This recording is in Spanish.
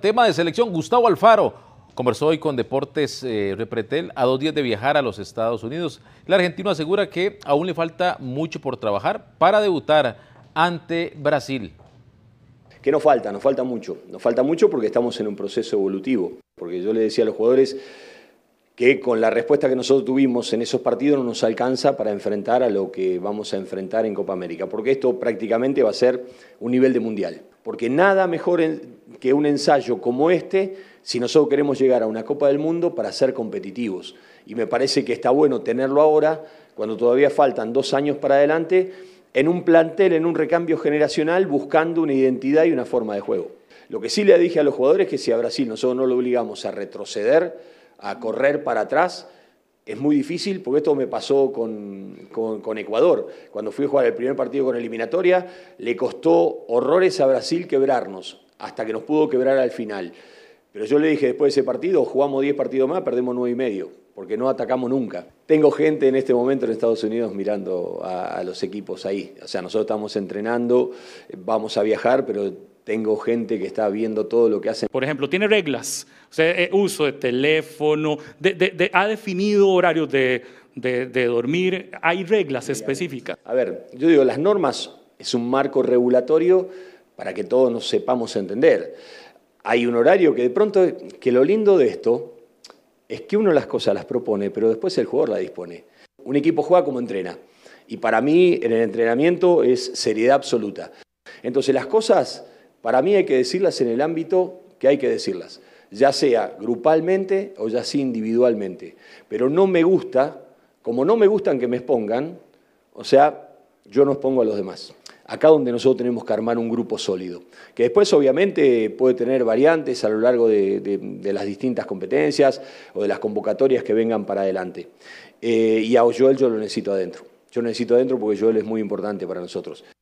Tema de selección, Gustavo Alfaro conversó hoy con Deportes eh, Repretel a dos días de viajar a los Estados Unidos. El argentino asegura que aún le falta mucho por trabajar para debutar ante Brasil. ¿Qué nos falta? Nos falta mucho. Nos falta mucho porque estamos en un proceso evolutivo. Porque yo le decía a los jugadores que con la respuesta que nosotros tuvimos en esos partidos no nos alcanza para enfrentar a lo que vamos a enfrentar en Copa América. Porque esto prácticamente va a ser un nivel de mundial. Porque nada mejor en, que un ensayo como este, si nosotros queremos llegar a una Copa del Mundo para ser competitivos. Y me parece que está bueno tenerlo ahora, cuando todavía faltan dos años para adelante, en un plantel, en un recambio generacional, buscando una identidad y una forma de juego. Lo que sí le dije a los jugadores es que si a Brasil nosotros no lo obligamos a retroceder, a correr para atrás, es muy difícil, porque esto me pasó con, con, Ecuador. Cuando fui a jugar el primer partido con eliminatoria, le costó horrores a Brasil quebrarnos hasta que nos pudo quebrar al final. Pero yo le dije, después de ese partido, jugamos 10 partidos más, perdemos 9 y medio, porque no atacamos nunca. Tengo gente en este momento en Estados Unidos mirando a, los equipos ahí. O sea, nosotros estamos entrenando, vamos a viajar, pero tengo gente que está viendo todo lo que hacen. Por ejemplo, tiene reglas, eh, uso de teléfono, ha definido horarios de, dormir, hay reglas específicas. A ver, yo digo, las normas es un marco regulatorio para que todos nos sepamos entender. Hay un horario que de pronto, que lo lindo de esto es que uno las cosas las propone, pero después el jugador la dispone. Un equipo juega como entrena. Y para mí, en el entrenamiento es seriedad absoluta. Entonces, las cosas, para mí hay que decirlas en el ámbito que hay que decirlas, ya sea grupalmente o ya sea individualmente. Pero no me gusta, como no me gustan que me expongan, o sea, yo no expongo a los demás acá donde nosotros tenemos que armar un grupo sólido, que después obviamente puede tener variantes a lo largo de, las distintas competencias o de las convocatorias que vengan para adelante. Eh, y a Joel yo lo necesito adentro. Yo necesito adentro porque Joel es muy importante para nosotros.